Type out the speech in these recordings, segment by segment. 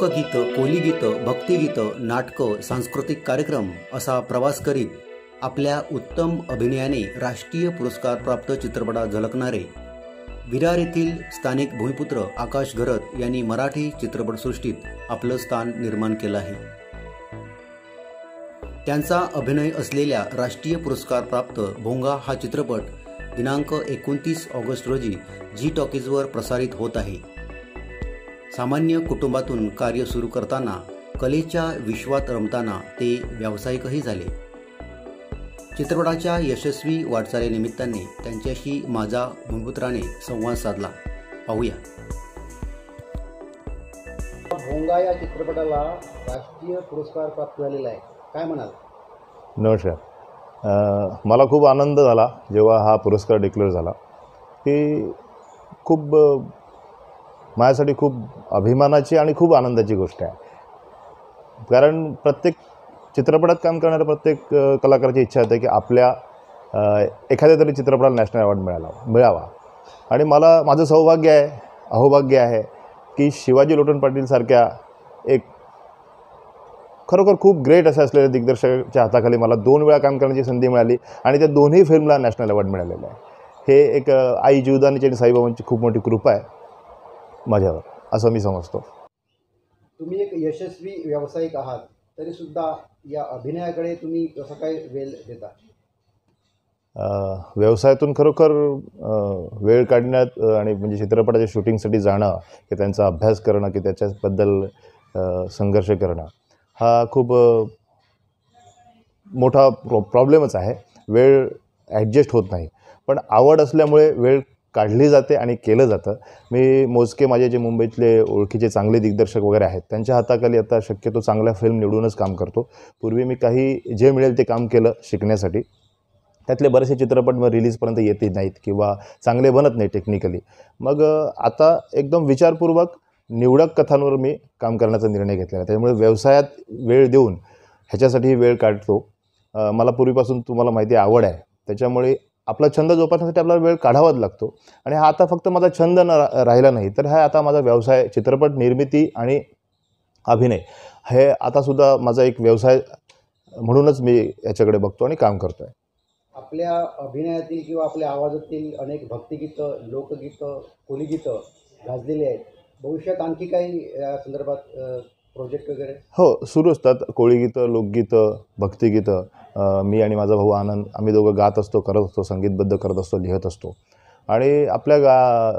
लोकगीत कोलीगीतं भक्तिगीतं नाटकं सांस्कृतिक कार्यक्रम असा प्रवास करीत आपल्या उत्तम अभिनयाने राष्ट्रीय पुरस्कार प्राप्त चित्रपटात झलकणारे विरार येथील स्थानिक भूमिपुत्र आकाश घरत यांनी मराठी चित्रपटसृष्टीत आपलं स्थान निर्माण केलं आहे त्यांचा अभिनय असलेल्या राष्ट्रीय पुरस्कार प्राप्त भोंगा हा चित्रपट दिनांक एकोणतीस ऑगस्ट रोजी जी टॉकीजवर प्रसारित होत आहे सामान्य कुटुंबातून कार्य सुरू करताना कलेच्या विश्वात रमताना ते व्यावसायिकही झाले चित्रपटाच्या यशस्वी वाटचालीनिमित्ताने त्यांच्याशी माझा भूमपुत्राने संवाद साधला पाहूया भोंगा या चित्रपटाला राष्ट्रीय पुरस्कार प्राप्त झालेला आहे काय म्हणाल नमस्कार मला खूप आनंद झाला जेव्हा हा पुरस्कार डिक्लेअर झाला की खूप माझ्यासाठी खूप अभिमानाची आणि खूप आनंदाची गोष्ट आहे कारण प्रत्येक चित्रपटात काम करणाऱ्या प्रत्येक कलाकाराची इच्छा होते की आपल्या एखाद्या तरी चित्रपटाला नॅशनल अवॉर्ड मिळाला मिळावा आणि मला माझं सौभाग्य आहे अहोभाग्य आहे की शिवाजी लोटन पाटीलसारख्या एक खरोखर खूप ग्रेट असे असलेल्या दिग्दर्शकाच्या हाताखाली मला दोन वेळा काम करण्याची संधी मिळाली आणि त्या दोन्ही फिल्मला नॅशनल अवॉर्ड मिळालेला आहे हे एक आई जीवदानीची आणि साईबाबांची खूप मोठी कृपा आहे माझ्यावर असं मी समजतो तुम्ही एक यशस्वी व्यावसायिक आहात तरी सुद्धा या अभिनयाकडे तुम्ही कसं काय वेळ देता व्यवसायातून खरोखर वेळ काढण्यात आणि म्हणजे चित्रपटाच्या शूटिंगसाठी जाणं की त्यांचा अभ्यास करणं की त्याच्याबद्दल संघर्ष करणं हा खूप मोठा प्रॉ प्रॉब्लेमच आहे वेळ ॲडजस्ट होत नाही पण आवड असल्यामुळे वेळ काढली जाते आणि केलं जातं मी मोजके माझे जे मुंबईतले ओळखीचे चांगले दिग्दर्शक वगैरे आहेत त्यांच्या हाताखाली आता शक्यतो चांगल्या फिल्म निवडूनच काम करतो पूर्वी मी काही जे मिळेल ते काम केलं शिकण्यासाठी त्यातले बरेचसे चित्रपट मग रिलीजपर्यंत येत नाहीत किंवा चांगले बनत नाही टेक्निकली मग आता एकदम विचारपूर्वक निवडक कथांवर मी काम करण्याचा निर्णय घेतलेला त्यामुळे व्यवसायात वेळ देऊन ह्याच्यासाठी वेळ काढतो मला पूर्वीपासून तुम्हाला माहिती आवड आहे त्याच्यामुळे आपला छंद जोपासण्यासाठी आपल्याला वेळ काढावाच लागतो आणि हा आता फक्त माझा छंद न राहिला नाही तर हा आता माझा व्यवसाय चित्रपट निर्मिती आणि अभिनय हे आतासुद्धा माझा एक व्यवसाय म्हणूनच मी याच्याकडे बघतो आणि काम करतो आहे आपल्या अभिनयातील किंवा आपल्या आवाजातील अनेक भक्तिगीतं लोकगीतं कोलीगीतं गाजलेली आहेत भविष्यात आणखी काही या संदर्भात प्रोजेक्ट वगैरे हो सुरू असतात कोळीगीतं लोकगीतं भक्तिगीतं मी आणि माझा भाऊ आनंद आम्ही दोघं गात असतो करत असतो संगीतबद्ध करत असतो लिहत असतो आणि आपल्या गा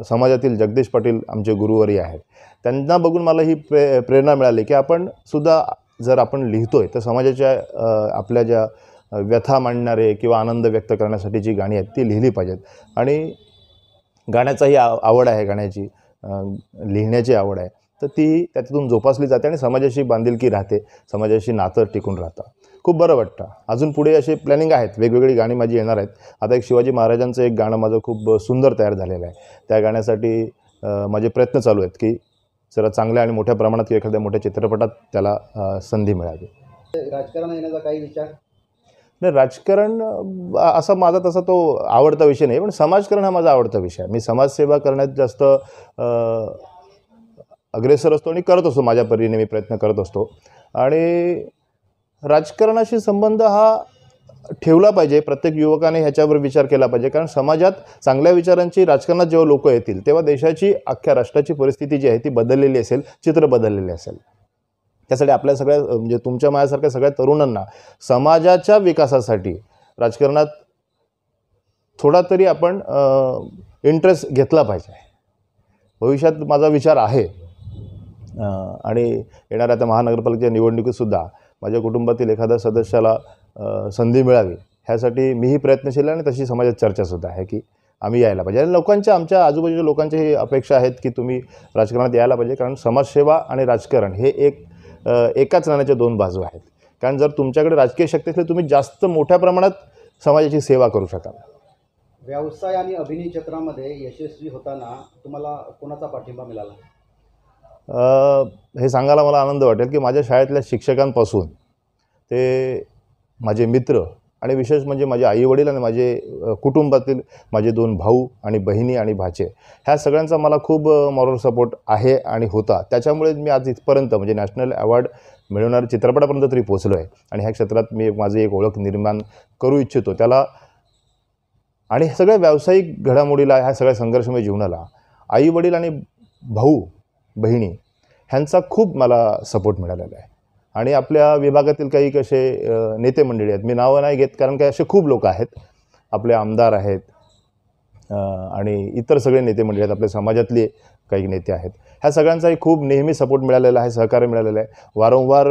समाजातील जगदीश पाटील आमचे गुरुवरी आहेत त्यांना बघून मला ही प्रे प्रेरणा मिळाली की आपण सुद्धा जर आपण लिहितो आहे तर समाजाच्या आपल्या ज्या व्यथा मांडणारे किंवा आनंद व्यक्त करण्यासाठी जी गाणी आहेत ती लिहिली पाहिजेत आणि गाण्याचाही आवड आहे गाण्याची लिहिण्याची आवड आहे तर ती त्याच्यातून जोपासली जाते आणि समाजाशी बांधिलकी राहते समाजाशी नातं टिकून राहतं खूप बरं वाटतं अजून पुढे असे प्लॅनिंग आहेत वेगवेगळी गाणी माझी येणार आहेत आता एक शिवाजी महाराजांचं एक गाणं माझं खूप सुंदर तयार झालेलं आहे त्या गाण्यासाठी माझे प्रयत्न चालू आहेत की जरा चांगल्या आणि मोठ्या प्रमाणात किंवा एखाद्या मोठ्या चित्रपटात त्याला संधी मिळावी राजकारण येण्याचा काही विचार नाही राजकारण असा माझा तसा तो आवडता विषय नाही पण समाजकारण हा माझा आवडता विषय मी समाजसेवा करण्यात जास्त अग्रेसर असतो आणि करत असतो माझ्या परीने मी प्रयत्न करत असतो आणि राजकारणाशी संबंध हा ठेवला पाहिजे प्रत्येक युवकाने ह्याच्यावर विचार केला पाहिजे कारण समाजात चांगल्या विचारांची राजकारणात जेव्हा लोक येतील तेव्हा देशाची अख्ख्या राष्ट्राची परिस्थिती जी आहे ती बदललेली असेल चित्र बदललेले असेल त्यासाठी आपल्या सगळ्या म्हणजे तुमच्या माझ्यासारख्या सगळ्या तरुणांना समाजाच्या विकासासाठी राजकारणात थोडा तरी आपण इंटरेस्ट घेतला पाहिजे भविष्यात माझा विचार आहे आणि येणाऱ्या त्या महानगरपालिकेच्या निवडणुकीतसुद्धा माझ्या कुटुंबातील एखाद्या सदस्याला संधी मिळावी ह्यासाठी मीही प्रयत्नशील आणि तशी समाजात चर्चासुद्धा आहे की आम्ही यायला पाहिजे आणि लोकांच्या आमच्या आजूबाजूच्या लोकांच्या ही अपेक्षा आहेत की तुम्ही राजकारणात यायला पाहिजे कारण समाजसेवा आणि राजकारण हे एक एकाच नाण्याच्या दोन बाजू आहेत कारण जर तुमच्याकडे राजकीय शक्ती असेल तुम्ही जास्त मोठ्या प्रमाणात समाजाची सेवा करू शकाल व्यवसाय आणि अभिनय क्षेत्रामध्ये यशस्वी होताना तुम्हाला कोणाचा पाठिंबा मिळाला हे सांगायला मला आनंद वाटेल की माझ्या शाळेतल्या शिक्षकांपासून ते माझे मित्र आणि विशेष म्हणजे माझे आई वडील आणि माझे कुटुंबातील माझे दोन भाऊ आणि बहिणी आणि भाचे ह्या सगळ्यांचा मला खूप मॉरल सपोर्ट आहे आणि होता त्याच्यामुळे मी आज इथपर्यंत म्हणजे नॅशनल अवॉर्ड मिळवणाऱ्या चित्रपटापर्यंत तरी पोचलो आहे आणि ह्या क्षेत्रात मी माझी एक ओळख निर्माण करू इच्छितो त्याला आणि सगळ्या व्यावसायिक घडामोडीला ह्या सगळ्या संघर्षमय जीवनाला आईवडील आणि भाऊ बहिणी ह्यांचा खूप मला सपोर्ट मिळालेला आहे आणि आपल्या विभागातील काही कसे नेते मंडळी आहेत मी नावं नाही घेत कारण काही असे खूप लोक आहेत आपले आमदार आहेत आणि इतर सगळे नेते मंडळी आहेत आपल्या समाजातले काही नेते आहेत ह्या सगळ्यांचाही खूप नेहमी सपोर्ट मिळालेला आहे सहकार्य मिळालेलं आहे वारंवार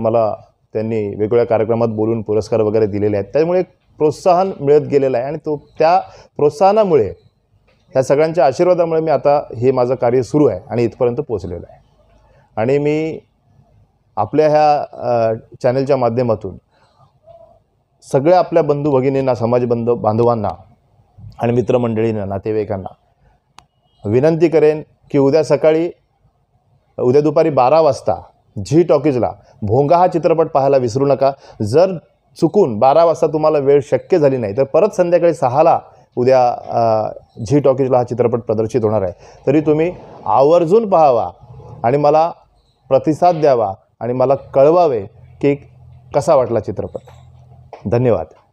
मला त्यांनी वेगवेगळ्या कार्यक्रमात बोलून पुरस्कार वगैरे दिलेले आहेत त्यामुळे प्रोत्साहन मिळत गेलेलं आहे आणि तो त्या प्रोत्साहनामुळे ह्या सगळ्यांच्या आशीर्वादामुळे मी आता हे माझं कार्य सुरू आहे आणि इथपर्यंत पोचलेलं आहे आणि मी आपल्या ह्या चॅनलच्या माध्यमातून सगळ्या आपल्या बंधू भगिनींना समाज बांधवांना आणि मित्रमंडळींना नातेवाईकांना विनंती करेन की उद्या सकाळी उद्या दुपारी बारा वाजता झी टॉकीजला भोंगा हा चित्रपट पाहायला विसरू नका जर चुकून बारा वाजता तुम्हाला वेळ शक्य झाली नाही तर परत संध्याकाळी सहाला उद्या झी टॉकीजला हा चित्रपट प्रदर्शित होणार आहे तरी तुम्ही आवर्जून पाहावा आणि मला प्रतिसाद द्यावा आणि मला कळवावे की कसा वाटला चित्रपट धन्यवाद